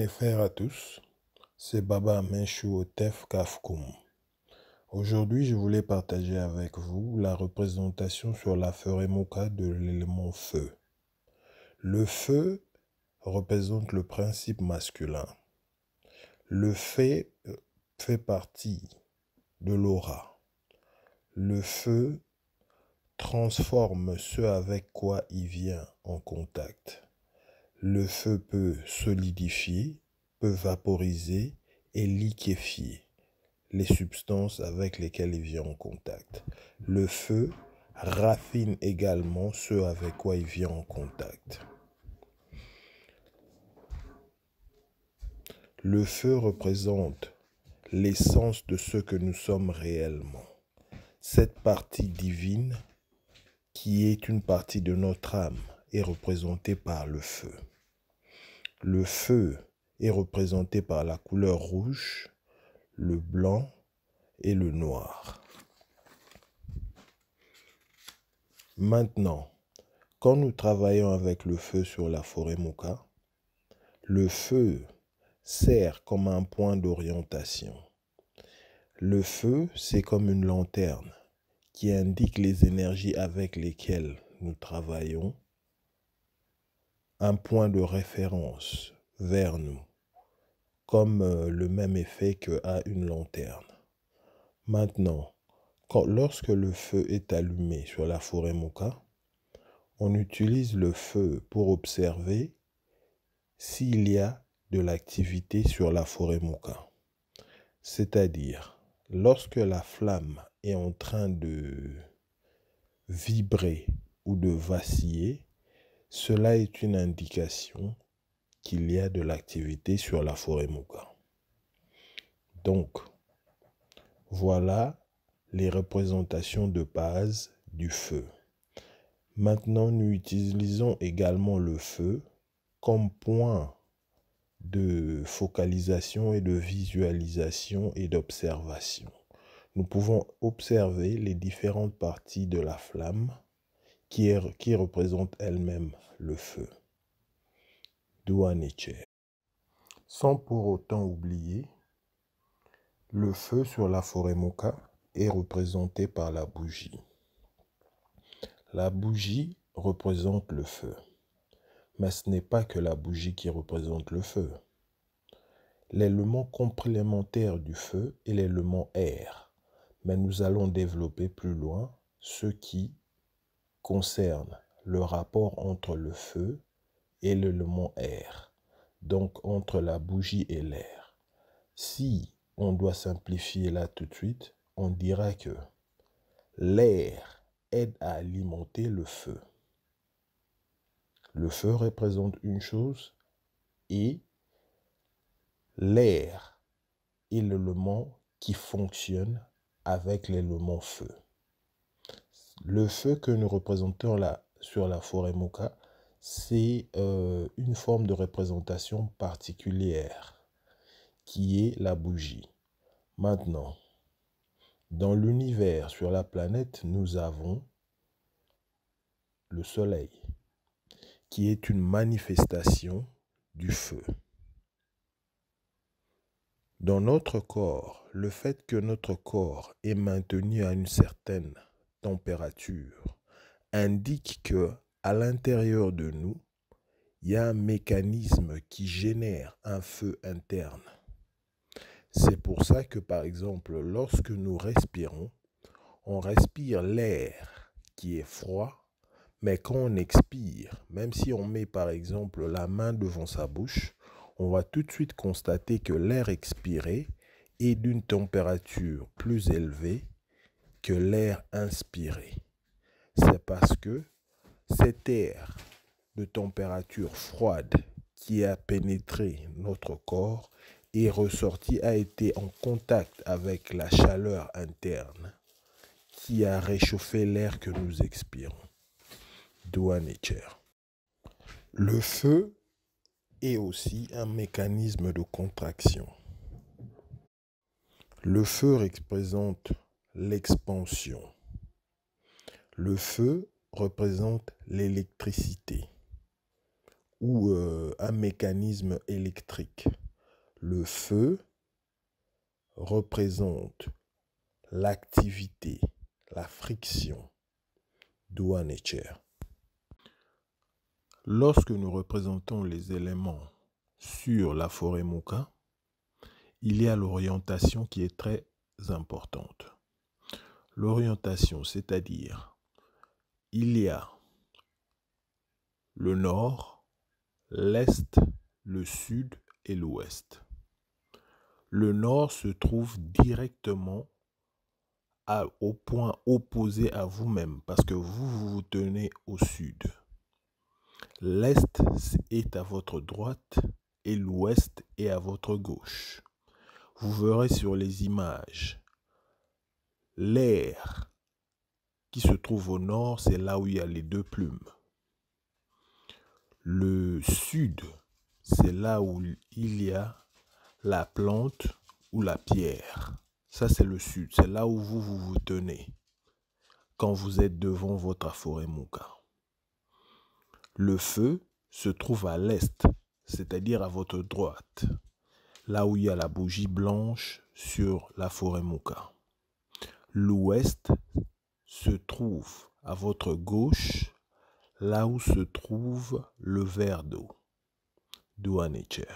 effet à tous, c'est Baba Menchou Otef Kafkoum. Aujourd'hui, je voulais partager avec vous la représentation sur la Moka de l'élément feu. Le feu représente le principe masculin. Le fait euh, fait partie de l'aura. Le feu transforme ce avec quoi il vient en contact. Le feu peut solidifier, peut vaporiser et liquéfier les substances avec lesquelles il vient en contact. Le feu raffine également ce avec quoi il vient en contact. Le feu représente l'essence de ce que nous sommes réellement. Cette partie divine qui est une partie de notre âme est représentée par le feu. Le feu est représenté par la couleur rouge, le blanc et le noir. Maintenant, quand nous travaillons avec le feu sur la forêt Moka, le feu sert comme un point d'orientation. Le feu, c'est comme une lanterne qui indique les énergies avec lesquelles nous travaillons un point de référence vers nous, comme euh, le même effet qu'a une lanterne. Maintenant, quand, lorsque le feu est allumé sur la forêt Moka, on utilise le feu pour observer s'il y a de l'activité sur la forêt Moka. C'est-à-dire, lorsque la flamme est en train de vibrer ou de vaciller, cela est une indication qu'il y a de l'activité sur la forêt Mouka. Donc, voilà les représentations de base du feu. Maintenant, nous utilisons également le feu comme point de focalisation et de visualisation et d'observation. Nous pouvons observer les différentes parties de la flamme qui, représente elle-même le feu. Douanecher. Sans pour autant oublier, le feu sur la forêt Moka est représenté par la bougie. La bougie représente le feu. Mais ce n'est pas que la bougie qui représente le feu. L'élément complémentaire du feu est l'élément air. Mais nous allons développer plus loin ce qui concerne le rapport entre le feu et l'élément air, donc entre la bougie et l'air. Si on doit simplifier là tout de suite, on dira que l'air aide à alimenter le feu. Le feu représente une chose et l'air est l'élément qui fonctionne avec l'élément feu. Le feu que nous représentons là sur la forêt Moka, c'est euh, une forme de représentation particulière qui est la bougie. Maintenant, dans l'univers, sur la planète, nous avons le soleil, qui est une manifestation du feu. Dans notre corps, le fait que notre corps est maintenu à une certaine température indique que à l'intérieur de nous, il y a un mécanisme qui génère un feu interne. C'est pour ça que, par exemple, lorsque nous respirons, on respire l'air qui est froid, mais quand on expire, même si on met par exemple la main devant sa bouche, on va tout de suite constater que l'air expiré est d'une température plus élevée que l'air inspiré. C'est parce que cet air de température froide qui a pénétré notre corps et ressorti a été en contact avec la chaleur interne qui a réchauffé l'air que nous expirons. Doua Le feu est aussi un mécanisme de contraction. Le feu représente l'expansion. Le feu représente l'électricité ou euh, un mécanisme électrique. Le feu représente l'activité, la friction Nature. Lorsque nous représentons les éléments sur la forêt Mouka, il y a l'orientation qui est très importante l'orientation, c'est-à-dire il y a le nord, l'est, le sud et l'ouest. Le nord se trouve directement au point opposé à vous-même parce que vous vous tenez au sud. L'est est à votre droite et l'ouest est à votre gauche. Vous verrez sur les images L'air qui se trouve au nord, c'est là où il y a les deux plumes. Le sud, c'est là où il y a la plante ou la pierre. Ça, c'est le sud. C'est là où vous, vous, tenez quand vous êtes devant votre forêt mouka. Le feu se trouve à l'est, c'est-à-dire à votre droite, là où il y a la bougie blanche sur la forêt mouka. L'ouest se trouve à votre gauche, là où se trouve le verre d'eau. Douanecher.